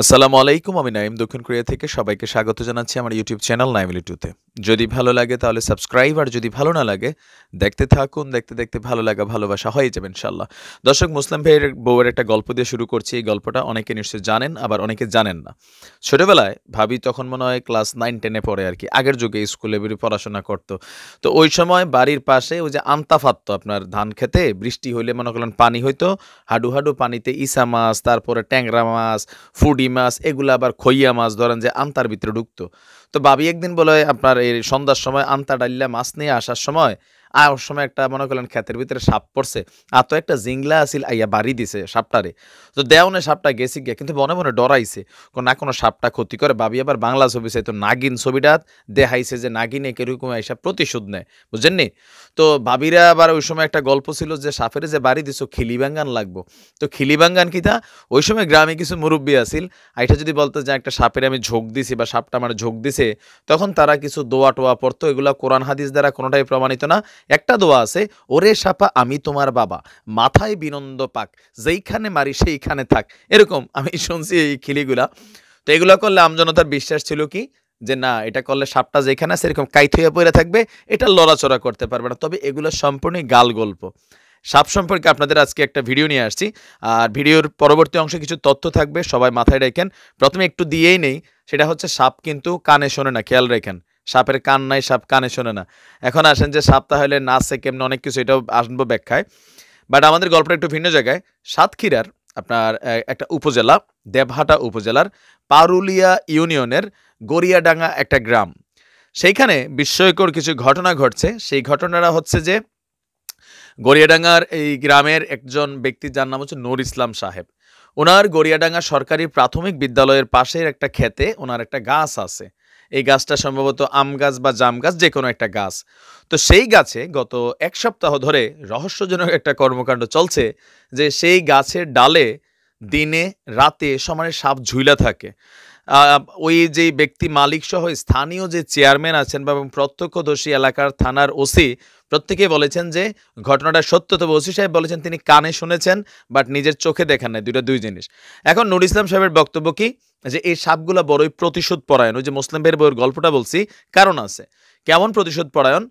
আসসালামু আলাইকুম আমি নাইম দক্ষিণ কোরিয়া থেকে সবাইকে স্বাগত জানাচ্ছি আমার ইউটিউব চ্যানেল নাইমিলি টুতে যদি ভালো লাগে তাহলে সাবস্ক্রাইব আর যদি ভালো না লাগে দেখতে থাকুন দেখতে দেখতে ভালো লাগা ভালোবাসা হয়ে যাবে ইনশাল্লাহ দর্শক মুসলিম ভাইয়ের বউয়ের একটা গল্প দিয়ে শুরু করছি এই গল্পটা অনেকে নিশ্চয়ই জানেন আবার অনেকে জানেন না ছোটোবেলায় ভাবি তখন মনে হয় ক্লাস নাইন টেনে পড়ে আর কি আগের যুগে স্কুলে বেরিয়ে পড়াশোনা করতো তো ওই সময় বাড়ির পাশে ওই যে আন্তা ফাততো আপনার ধান খেতে বৃষ্টি হইলে মনে করলেন পানি হইতো হাডু হাডু পানিতে ইসা মাছ তারপরে ট্যাংরা মাছ ফুড বাবি মাছ এগুলা আবার খইয়া মাছ ধরেন যে আন্তার ভিতরে ঢুকতো তো বাবি একদিন বলে আপনার এই সন্ধ্যার সময় আন্তা ডাল্লা মাছ নিয়ে আসার সময় আর ওর সময় একটা মনে করলেন ক্ষেতের ভিতরে সাপ পড়ছে আর তো একটা জিংলা আসিল আইয়া বাড়ি দিছে সাপটারে তো দেওনে সাপটা গেছি গিয়ে কিন্তু মনে মনে ডরাইছে না কোনো সাপটা ক্ষতি করে ভাবি আবার বাংলা ছবি সে তো নাগিন ছবিটা দেহাইছে যে নাগিনে কিরকম এসব প্রতিশোধ নেয় বুঝলেন নি তো ভাবিরা আবার ওই সময় একটা গল্প ছিল যে সাপের যে বাড়ি দিছো খিলিবাঙ্গান লাগবো তো খিলিবাঙ্গান কিতা ওই সময় গ্রামে কিছু মুরব্বী আসিল আইটা যদি বলতো যে একটা সাপের আমি ঝোঁক দিছি বা সাপটা আমার ঝোঁক দিছে তখন তারা কিছু দোয়া টোয়া পড়তো এগুলা কোরআন হাদিস দ্বারা কোনোটাই প্রমাণিত না একটা দোয়া আছে ওরে সাপা আমি তোমার বাবা মাথায় বিনন্দ পাক যেইখানে মারি সেইখানে থাক এরকম আমি শুনছি এই খিলিগুলা তো এগুলো করলে আমজনতার বিশ্বাস ছিল কি যে না এটা করলে সাপটা যেখানে আছে এরকম হয়ে পড়ে থাকবে এটা লড়াচড়া করতে পারবে না তবে এগুলো সম্পূর্ণই গাল গল্প সাপ সম্পর্কে আপনাদের আজকে একটা ভিডিও নিয়ে আসছি আর ভিডিওর পরবর্তী অংশে কিছু তথ্য থাকবে সবাই মাথায় রেখেন প্রথমে একটু দিয়েই নেই সেটা হচ্ছে সাপ কিন্তু কানে শোনে না খেয়াল রেখেন সাপের কান নাই সাপ কানে শোনে না এখন আসেন যে সাপ তাহলে নাচে কেমনি অনেক কিছু এটাও আসবো ব্যাখ্যায় বাট আমাদের গল্পটা একটু ভিন্ন জায়গায় সাতক্ষীরার আপনার একটা উপজেলা দেবহাটা উপজেলার পারুলিয়া ইউনিয়নের গড়িয়াডাঙ্গা একটা গ্রাম সেইখানে বিস্ময়কর কিছু ঘটনা ঘটছে সেই ঘটনাটা হচ্ছে যে গড়িয়াডাঙ্গার এই গ্রামের একজন ব্যক্তি যার নাম হচ্ছে নূর ইসলাম সাহেব ওনার গড়িয়াডাঙ্গা সরকারি প্রাথমিক বিদ্যালয়ের পাশের একটা খেতে ওনার একটা গাছ আছে এই গাছটা সম্ভবত আম গাছ বা জাম গাছ যে কোনো একটা গাছ তো সেই গাছে গত এক সপ্তাহ ধরে রহস্যজনক একটা কর্মকাণ্ড চলছে যে সেই গাছের ডালে দিনে রাতে সমানে সাপ ঝুইলা থাকে ওই যে ব্যক্তি মালিক সহ স্থানীয় যে চেয়ারম্যান আছেন বা প্রত্যক্ষদর্শী এলাকার থানার ওসি প্রত্যেকেই বলেছেন যে ঘটনাটা সত্য তবে ওসি সাহেব বলেছেন তিনি কানে শুনেছেন বাট নিজের চোখে দেখেন নাই দুইটা দুই জিনিস এখন নুর ইসলাম সাহেবের বক্তব্য কি যে এই সাপগুলা বড়ই প্রতিশোধ পরায়ণ ওই যে মুসলিম বের বইয়ের গল্পটা বলছি কারণ আছে কেমন প্রতিশোধ পরায়ণ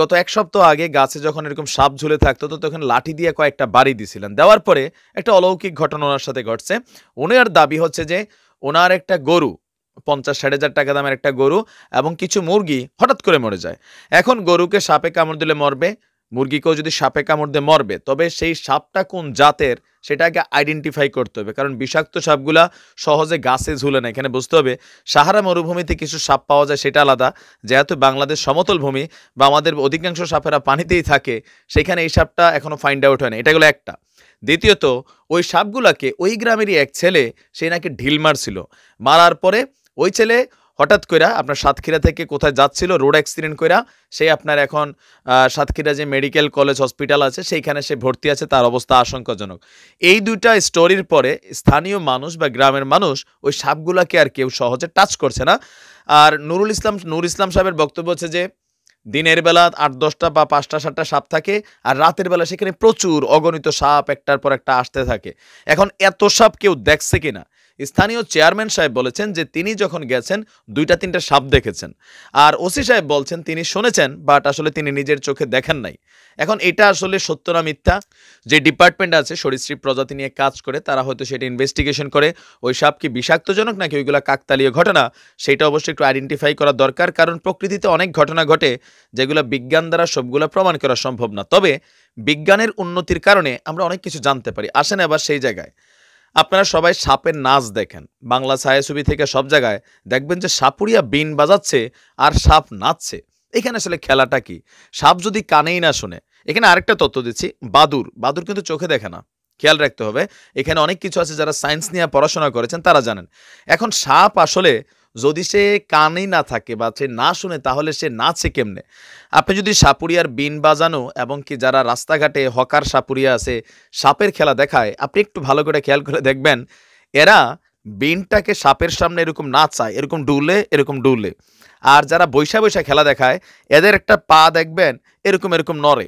গত এক সপ্তাহ আগে গাছে যখন এরকম সাপ ঝুলে থাকতো তো তখন লাঠি দিয়ে কয়েকটা বাড়ি দিছিলেন দেওয়ার পরে একটা অলৌকিক ঘটনা ওনার সাথে ঘটছে ওনার দাবি হচ্ছে যে ওনার একটা গরু পঞ্চাশ ষাট হাজার টাকা দামের একটা গরু এবং কিছু মুরগি হঠাৎ করে মরে যায় এখন গরুকে সাপে কামড় দিলে মরবে মুরগিকেও যদি সাপে কামড় দিয়ে মরবে তবে সেই সাপটা কোন জাতের সেটাকে আইডেন্টিফাই করতে হবে কারণ বিষাক্ত সাপগুলা সহজে গাছে ঝুলে না এখানে বুঝতে হবে সাহারা মরুভূমিতে কিছু সাপ পাওয়া যায় সেটা আলাদা যেহেতু বাংলাদেশ সমতল ভূমি বা আমাদের অধিকাংশ সাপেরা পানিতেই থাকে সেখানে এই সাপটা এখনও ফাইন্ড আউট হয় না এটা একটা দ্বিতীয়ত ওই সাপগুলাকে ওই গ্রামেরই এক ছেলে সে নাকি ঢিল মারছিল মারার পরে ওই ছেলে হঠাৎ কইরা আপনার সাতক্ষীরা থেকে কোথায় যাচ্ছিল রোড অ্যাক্সিডেন্ট কইরা সে আপনার এখন সাতক্ষীরা যে মেডিকেল কলেজ হসপিটাল আছে সেইখানে সে ভর্তি আছে তার অবস্থা আশঙ্কাজনক এই দুইটা স্টোরির পরে স্থানীয় মানুষ বা গ্রামের মানুষ ওই সাপগুলাকে আর কেউ সহজে টাচ করছে না আর নুরুল ইসলাম নুর ইসলাম সাহেবের বক্তব্য হচ্ছে যে দিনের বেলা আট দশটা বা পাঁচটা সাতটা সাপ থাকে আর রাতের বেলা সেখানে প্রচুর অগণিত সাপ একটার পর একটা আসতে থাকে এখন এত সাপ কেউ দেখছে কিনা স্থানীয় চেয়ারম্যান সাহেব বলেছেন যে তিনি যখন গেছেন দুইটা তিনটা সাপ দেখেছেন আর ওসি সাহেব বলছেন তিনি শুনেছেন বাট আসলে তিনি নিজের চোখে দেখেন নাই এখন এটা আসলে সত্য না মিথ্যা যে ডিপার্টমেন্ট আছে সরীসৃপ প্রজাতি নিয়ে কাজ করে তারা হয়তো সেটা ইনভেস্টিগেশন করে ওই সাপ কি বিষাক্তজনক নাকি ওইগুলো কাকতালীয় ঘটনা সেটা অবশ্যই একটু আইডেন্টিফাই করা দরকার কারণ প্রকৃতিতে অনেক ঘটনা ঘটে যেগুলো বিজ্ঞান দ্বারা সবগুলো প্রমাণ করা সম্ভব না তবে বিজ্ঞানের উন্নতির কারণে আমরা অনেক কিছু জানতে পারি আসেন আবার সেই জায়গায় আপনারা সবাই সাপের নাচ দেখেন বাংলা ছায়াছবি থেকে সব জায়গায় দেখবেন যে সাপুরিয়া বিন বাজাচ্ছে আর সাপ নাচছে এখানে আসলে খেলাটা কি সাপ যদি কানেই না শোনে এখানে আরেকটা তথ্য দিচ্ছি বাদুর বাদুর কিন্তু চোখে দেখে না খেয়াল রাখতে হবে এখানে অনেক কিছু আছে যারা সায়েন্স নিয়ে পড়াশোনা করেছেন তারা জানেন এখন সাপ আসলে যদি সে কানেই না থাকে বা সে না শুনে তাহলে সে নাচে কেমনে আপনি যদি সাপুরিয়ার বিন বাজানো এবং কি যারা রাস্তাঘাটে হকার সাপুরিয়া আছে সাপের খেলা দেখায় আপনি একটু ভালো করে খেয়াল করে দেখবেন এরা বিনটাকে সাপের সামনে এরকম নাচায় এরকম ডুলে এরকম ডুলে আর যারা বৈশা বৈশা খেলা দেখায় এদের একটা পা দেখবেন এরকম এরকম নড়ে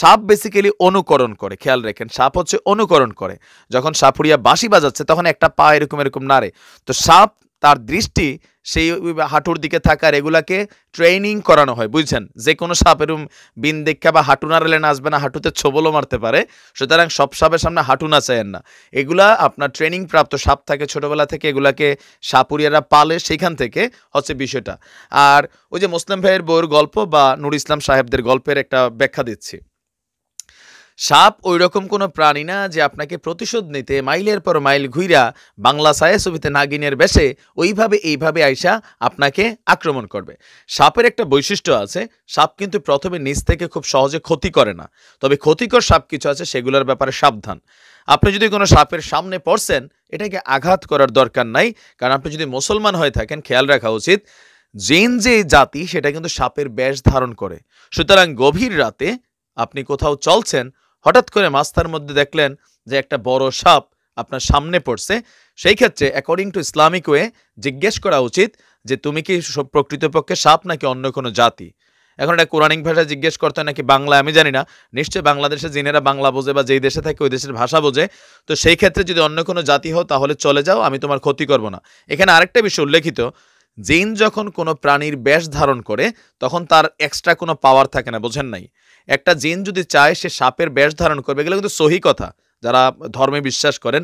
সাপ বেসিক্যালি অনুকরণ করে খেয়াল রেখেন সাপ হচ্ছে অনুকরণ করে যখন সাপুরিয়া বাঁশি বাজাচ্ছে তখন একটা পা এরকম এরকম নাড়ে তো সাপ তার দৃষ্টি সেই হাঁটুর দিকে থাকা রেগুলাকে ট্রেনিং করানো হয় বুঝছেন যে কোনো সাপ এরম বিন দীক্ষা বা হাঁটু নাড়ালে নাচবে না হাঁটুতে ছোবলও মারতে পারে সুতরাং সব সাপের সামনে হাঁটু না চায়েন না এগুলা আপনার ট্রেনিং প্রাপ্ত সাপ থাকে ছোটোবেলা থেকে এগুলাকে সাপুরিয়ারা পালে সেখান থেকে হচ্ছে বিষয়টা আর ওই যে মুসলিম ভাইয়ের বইয়ের গল্প বা নুর ইসলাম সাহেবদের গল্পের একটা ব্যাখ্যা দিচ্ছি সাপ ওই রকম কোনো প্রাণী না যে আপনাকে প্রতিশোধ নিতে মাইলের পর মাইল ঘুইরা বাংলা সায়া ছবিতে নাগিনের বেশে ওইভাবে এইভাবে আইসা আপনাকে আক্রমণ করবে সাপের একটা বৈশিষ্ট্য আছে সাপ কিন্তু প্রথমে নিজ থেকে খুব সহজে ক্ষতি করে না তবে ক্ষতিকর সাপ কিছু আছে সেগুলোর ব্যাপারে সাবধান আপনি যদি কোনো সাপের সামনে পড়ছেন এটাকে আঘাত করার দরকার নাই কারণ আপনি যদি মুসলমান হয়ে থাকেন খেয়াল রাখা উচিত জেন যে জাতি সেটা কিন্তু সাপের ব্যাস ধারণ করে সুতরাং গভীর রাতে আপনি কোথাও চলছেন হঠাৎ করে মাস্তার মধ্যে দেখলেন যে একটা বড় সাপ আপনার সামনে পড়ছে সেই ক্ষেত্রে অ্যাকর্ডিং টু ইসলামিক ওয়ে জিজ্ঞেস করা উচিত যে তুমি কি প্রকৃতপক্ষে সাপ নাকি অন্য কোনো জাতি এখন এটা কোরআনিক ভাষায় জিজ্ঞেস করতে নাকি বাংলা আমি জানি না নিশ্চয়ই বাংলাদেশে জিনেরা বাংলা বোঝে বা যেই দেশে থাকে ওই দেশের ভাষা বোঝে তো সেই ক্ষেত্রে যদি অন্য কোনো জাতি হও তাহলে চলে যাও আমি তোমার ক্ষতি করব না এখানে আরেকটা বিষয় উল্লেখিত জিন যখন কোনো প্রাণীর বেশ ধারণ করে তখন তার এক্সট্রা কোনো পাওয়ার থাকে না বোঝেন নাই একটা জেন যদি চায় সে সাপের বেশ ধারণ করবে এগুলো কিন্তু সহি কথা যারা ধর্মে বিশ্বাস করেন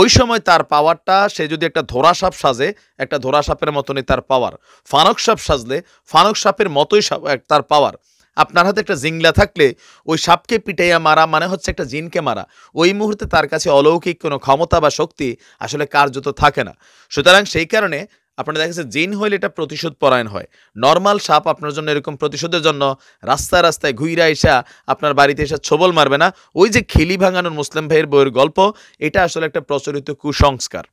ওই সময় তার পাওয়ারটা সে যদি একটা ধোরা সাপ সাজে একটা ধোরা সাপের মতনই তার পাওয়ার ফানক সাপ সাজলে ফানক সাপের মতোই তার পাওয়ার আপনার হাতে একটা জিংলা থাকলে ওই সাপকে পিটাইয়া মারা মানে হচ্ছে একটা জিনকে মারা ওই মুহূর্তে তার কাছে অলৌকিক কোনো ক্ষমতা বা শক্তি আসলে কার্যত থাকে না সুতরাং সেই কারণে আপনারা দেখা যাচ্ছে জিন হইলে এটা প্রতিশোধ পরায়ণ হয় নর্মাল সাপ আপনার জন্য এরকম প্রতিশোধের জন্য রাস্তায় রাস্তায় ঘুইরা এসা আপনার বাড়িতে এসা ছোবল মারবে না ওই যে খিলি ভাঙানোর মুসলিম ভাইয়ের বইয়ের গল্প এটা আসলে একটা প্রচলিত কুসংস্কার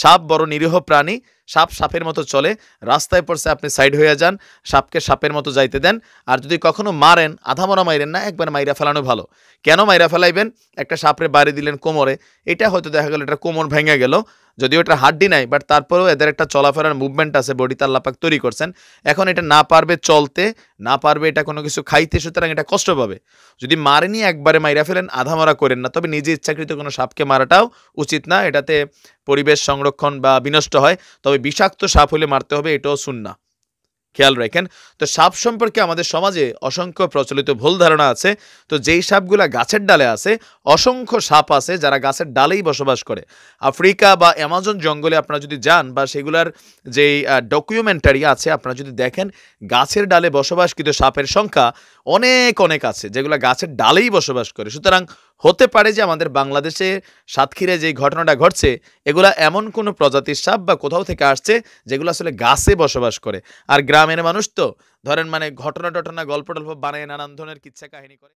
সাপ বড় নিরীহ প্রাণী সাপ সাপের মতো চলে রাস্তায় পড়ছে আপনি সাইড হয়ে যান সাপকে সাপের মতো যাইতে দেন আর যদি কখনো মারেন আধা মরা মাইরেন না একবার মাইরা ফেলানো ভালো কেন মাইরা ফেলাইবেন একটা সাপরে বাড়ি দিলেন কোমরে এটা হয়তো দেখা গেল এটা কোমর ভেঙে গেল যদিও এটা হাড্ডি নাই বাট তারপরেও এদের একটা চলাফেরার মুভমেন্ট আছে বডি লাপাক তৈরি করছেন এখন এটা না পারবে চলতে না পারবে এটা কোনো কিছু খাইতে সুতরাং এটা কষ্ট পাবে যদি মারেনি একবারে মাইরা ফেলেন আধা করেন না তবে নিজে ইচ্ছাকৃত কোনো সাপকে মারাটাও উচিত না এটাতে পরিবেশ সংরক্ষণ বা বিনষ্ট হয় তবে তবে বিষাক্ত সাপ হলে মারতে হবে এটাও না খেয়াল রাখেন তো সাপ সম্পর্কে আমাদের সমাজে অসংখ্য প্রচলিত ভুল ধারণা আছে তো যেই সাপগুলা গাছের ডালে আছে অসংখ্য সাপ আছে যারা গাছের ডালেই বসবাস করে আফ্রিকা বা অ্যামাজন জঙ্গলে আপনারা যদি যান বা সেগুলার যেই ডকুমেন্টারি আছে আপনারা যদি দেখেন গাছের ডালে বসবাসকৃত সাপের সংখ্যা অনেক অনেক আছে যেগুলো গাছের ডালেই বসবাস করে সুতরাং হতে পারে যে আমাদের বাংলাদেশে সাতক্ষীরে যে ঘটনাটা ঘটছে এগুলা এমন কোনো প্রজাতির সাপ বা কোথাও থেকে আসছে যেগুলো আসলে গাছে বসবাস করে আর গ্রামের মানুষ তো ধরেন মানে ঘটনা টটনা গল্প টল্প বানায় নানান ধরনের কিচ্ছা কাহিনী করে